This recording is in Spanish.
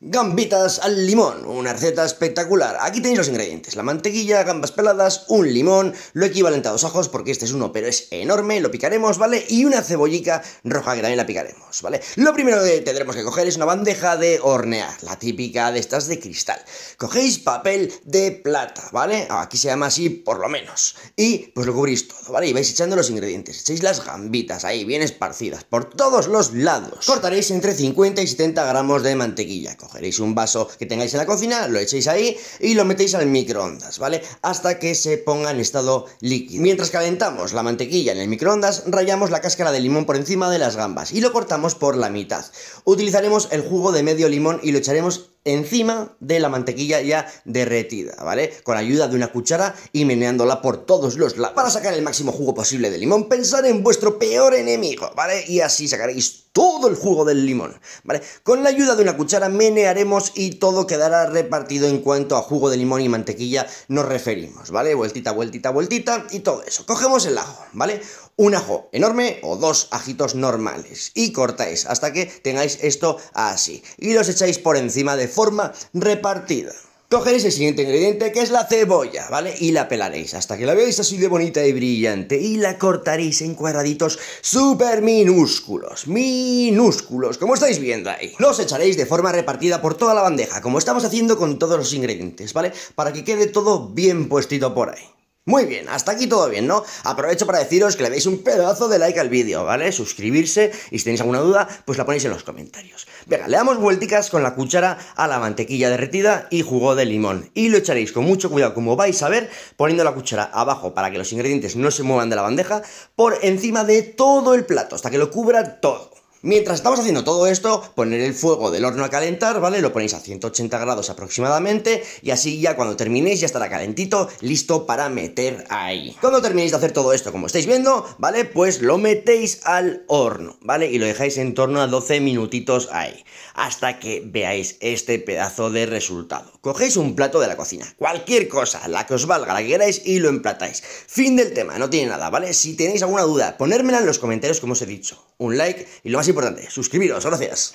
Gambitas al limón, una receta espectacular. Aquí tenéis los ingredientes, la mantequilla, gambas peladas, un limón, lo equivalente a dos ojos porque este es uno pero es enorme, lo picaremos, ¿vale? Y una cebollica roja que también la picaremos, ¿vale? Lo primero que tendremos que coger es una bandeja de hornear, la típica de estas de cristal. Cogéis papel de plata, ¿vale? Aquí se llama así por lo menos. Y pues lo cubrís todo, ¿vale? Y vais echando los ingredientes, echéis las gambitas ahí bien esparcidas por todos los lados. Cortaréis entre 50 y 70 gramos de mantequilla cogeréis un vaso que tengáis en la cocina, lo echéis ahí y lo metéis al microondas, ¿vale? Hasta que se ponga en estado líquido. Mientras calentamos la mantequilla en el microondas, rayamos la cáscara de limón por encima de las gambas y lo cortamos por la mitad. Utilizaremos el jugo de medio limón y lo echaremos encima de la mantequilla ya derretida, ¿vale? Con ayuda de una cuchara y meneándola por todos los lados. Para sacar el máximo jugo posible del limón, pensar en vuestro peor enemigo, ¿vale? Y así sacaréis todo el jugo del limón, ¿vale? Con la ayuda de una cuchara menearemos y todo quedará repartido en cuanto a jugo de limón y mantequilla nos referimos, ¿vale? Vueltita, vueltita, vueltita y todo eso. Cogemos el ajo, ¿vale? Un ajo enorme o dos ajitos normales y cortáis hasta que tengáis esto así y los echáis por encima de forma repartida. Cogeréis el siguiente ingrediente que es la cebolla, ¿vale? Y la pelaréis hasta que la veáis así de bonita y brillante y la cortaréis en cuadraditos súper minúsculos, minúsculos, como estáis viendo ahí. Los echaréis de forma repartida por toda la bandeja, como estamos haciendo con todos los ingredientes, ¿vale? Para que quede todo bien puestito por ahí. Muy bien, hasta aquí todo bien, ¿no? Aprovecho para deciros que le deis un pedazo de like al vídeo, ¿vale? Suscribirse y si tenéis alguna duda, pues la ponéis en los comentarios. Venga, le damos vuelticas con la cuchara a la mantequilla derretida y jugo de limón. Y lo echaréis con mucho cuidado, como vais a ver, poniendo la cuchara abajo para que los ingredientes no se muevan de la bandeja, por encima de todo el plato, hasta que lo cubra todo. Mientras estamos haciendo todo esto, poner el fuego del horno a calentar, ¿vale? Lo ponéis a 180 grados aproximadamente y así ya cuando terminéis ya estará calentito, listo para meter ahí. Cuando terminéis de hacer todo esto, como estáis viendo, ¿vale? Pues lo metéis al horno, ¿vale? Y lo dejáis en torno a 12 minutitos ahí, hasta que veáis este pedazo de resultado. Cogéis un plato de la cocina, cualquier cosa, la que os valga, la que queráis y lo emplatáis. Fin del tema, no tiene nada, ¿vale? Si tenéis alguna duda, ponérmela en los comentarios como os he dicho, un like y lo más importante, suscribiros, gracias.